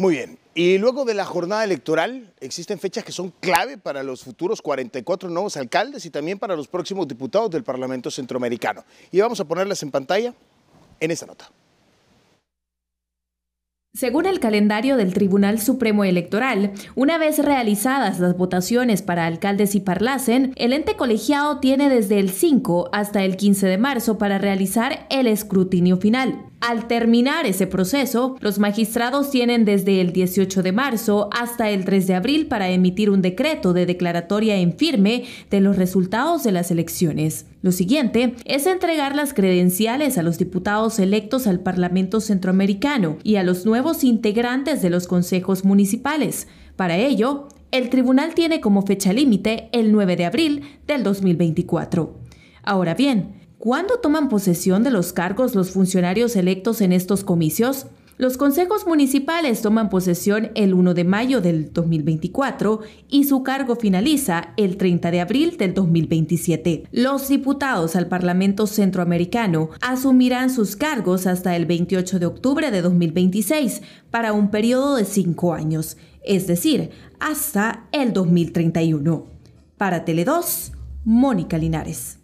Muy bien. Y luego de la jornada electoral, existen fechas que son clave para los futuros 44 nuevos alcaldes y también para los próximos diputados del Parlamento Centroamericano. Y vamos a ponerlas en pantalla en esta nota. Según el calendario del Tribunal Supremo Electoral, una vez realizadas las votaciones para alcaldes y parlacen, el ente colegiado tiene desde el 5 hasta el 15 de marzo para realizar el escrutinio final. Al terminar ese proceso, los magistrados tienen desde el 18 de marzo hasta el 3 de abril para emitir un decreto de declaratoria en firme de los resultados de las elecciones. Lo siguiente es entregar las credenciales a los diputados electos al Parlamento Centroamericano y a los nuevos integrantes de los consejos municipales. Para ello, el tribunal tiene como fecha límite el 9 de abril del 2024. Ahora bien, ¿Cuándo toman posesión de los cargos los funcionarios electos en estos comicios? Los consejos municipales toman posesión el 1 de mayo del 2024 y su cargo finaliza el 30 de abril del 2027. Los diputados al Parlamento Centroamericano asumirán sus cargos hasta el 28 de octubre de 2026 para un periodo de cinco años, es decir, hasta el 2031. Para Tele2, Mónica Linares.